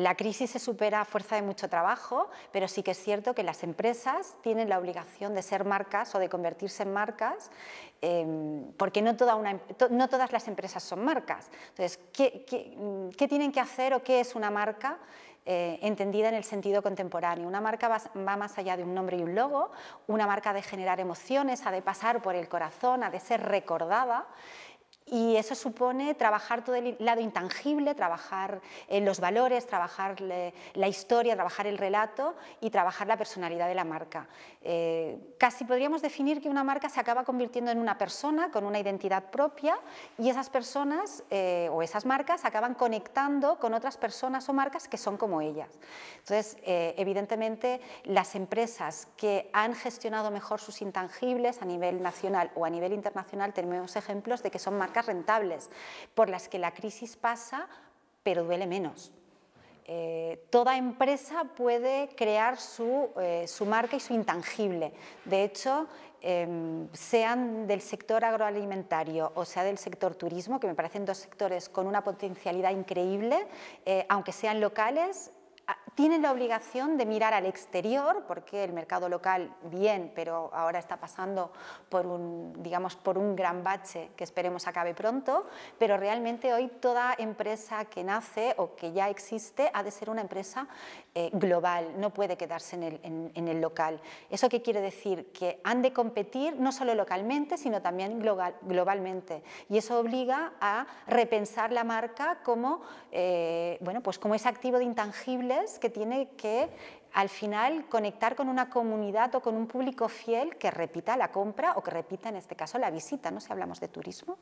La crisis se supera a fuerza de mucho trabajo, pero sí que es cierto que las empresas tienen la obligación de ser marcas o de convertirse en marcas, em, porque em, no, todas las empresas son marcas. Entonces, mm, ¿qué, tienen que hacer o qué es una marca? Eh, entendida en el sentido contemporáneo. Una marca va, más allá de un nombre y un logo, una marca de generar emociones, ha de pasar por el corazón, ha de ser recordada y eso supone trabajar todo el lado intangible, trabajar eh, los valores, trabajar eh, la historia, trabajar el relato y trabajar la personalidad de la marca. Eh, casi podríamos definir que una marca se acaba convirtiendo en una persona con una identidad propia y esas personas o esas marcas acaban conectando con otras personas o marcas que son como ellas. Entonces, evidentemente, las empresas que han gestionado mejor sus intangibles a nivel nacional o a nivel internacional tenemos ejemplos de que son marcas rentables, por las que la crisis pasa, pero duele menos. Eh, toda empresa puede crear eh, su, marca y su intangible. De hecho, em, sean del sector agroalimentario o sea del sector turismo, que me parecen dos sectores con una potencialidad increíble, eh, aunque sean locales, Ah, tienen la obligación de mirar al exterior, porque el mercado local bien, pero ahora está pasando por un, digamos, por un gran bache que esperemos acabe pronto, pero realmente hoy toda empresa que nace o que ya existe ha de ser una empresa eh, global, no puede quedarse en el, local. ¿Eso qué quiere decir? Que han de competir no solo localmente, sino también globalmente, y eso obliga a repensar la marca como, eh, bueno, pues como ese activo de intangibles que tiene que al final conectar con una comunidad o con un público fiel que repita la compra o que repita en este caso la visita, ¿no? Si hablamos de turismo.